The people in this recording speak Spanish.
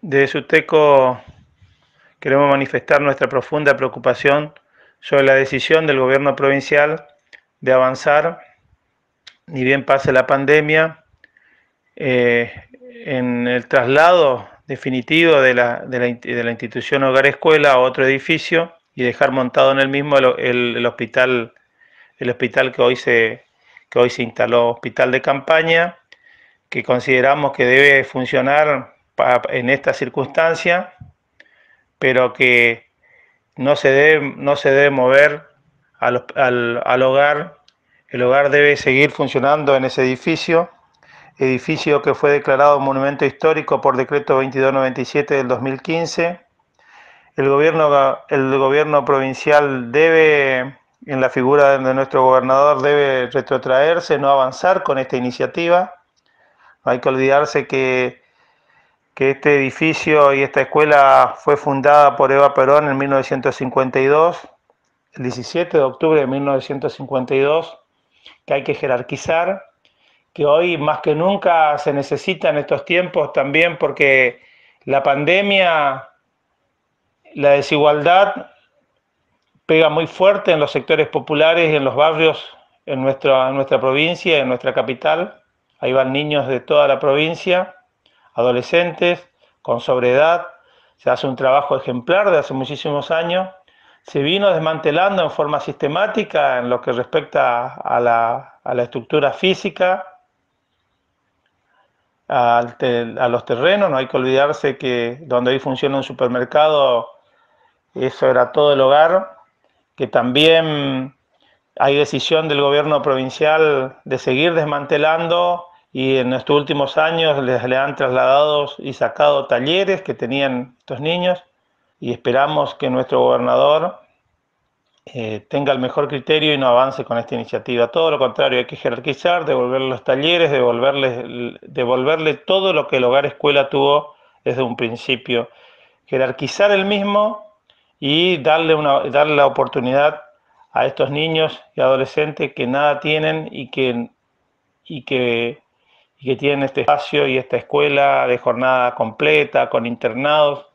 Desde Suteco queremos manifestar nuestra profunda preocupación sobre la decisión del gobierno provincial de avanzar, ni bien pase la pandemia, eh, en el traslado definitivo de la, de la, institución hogar-escuela a otro edificio y dejar montado en el mismo el, el hospital, el hospital que hoy, se, que hoy se instaló, hospital de campaña, que consideramos que debe funcionar en esta circunstancia, pero que no se debe, no se debe mover al, hogar. El hogar debe seguir funcionando en ese edificio, edificio que fue declarado monumento histórico por decreto 2297 del 2015. El gobierno, el gobierno provincial debe, en la figura de nuestro gobernador, debe retrotraerse, no avanzar con esta iniciativa. No hay que olvidarse que que este edificio y esta escuela fue fundada por Eva Perón en 1952, el 17 de octubre de 1952, que hay que jerarquizar, que hoy más que nunca se necesita en estos tiempos también porque la pandemia, la desigualdad pega muy fuerte en los sectores populares y en los barrios en nuestra, nuestra provincia, en nuestra capital. Ahí van niños de toda la provincia adolescentes con sobredad, se hace un trabajo ejemplar de hace muchísimos años, se vino desmantelando en forma sistemática en lo que respecta a la, estructura física, a, a los terrenos, no hay que olvidarse que donde hoy funciona un supermercado, eso era todo el hogar, que también hay decisión del gobierno provincial de seguir desmantelando y en estos últimos años les han trasladado y sacado talleres que tenían estos niños y esperamos que nuestro gobernador eh, tenga el mejor criterio y no avance con esta iniciativa. Todo lo contrario, hay que jerarquizar, devolver los talleres, devolverle, devolverle todo lo que el hogar escuela tuvo desde un principio. Jerarquizar el mismo y darle, una, darle la oportunidad a estos niños y adolescentes que nada tienen y que, y que y que tienen este espacio y esta escuela de jornada completa, con internados,